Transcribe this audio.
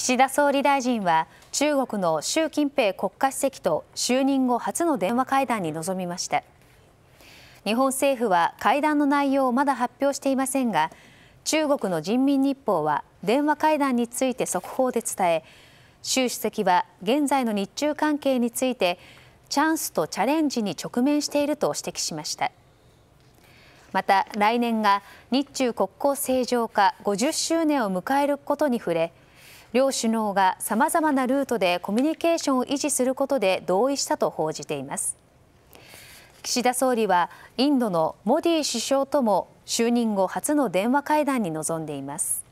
岸田総理大臣は中国の習近平国家主席と就任後初の電話会談に臨みました日本政府は会談の内容をまだ発表していませんが中国の人民日報は電話会談について速報で伝え習主席は現在の日中関係についてチャンスとチャレンジに直面していると指摘しましたまた来年が日中国交正常化50周年を迎えることに触れ両首脳がさまざまなルートでコミュニケーションを維持することで同意したと報じています岸田総理はインドのモディ首相とも就任後初の電話会談に臨んでいます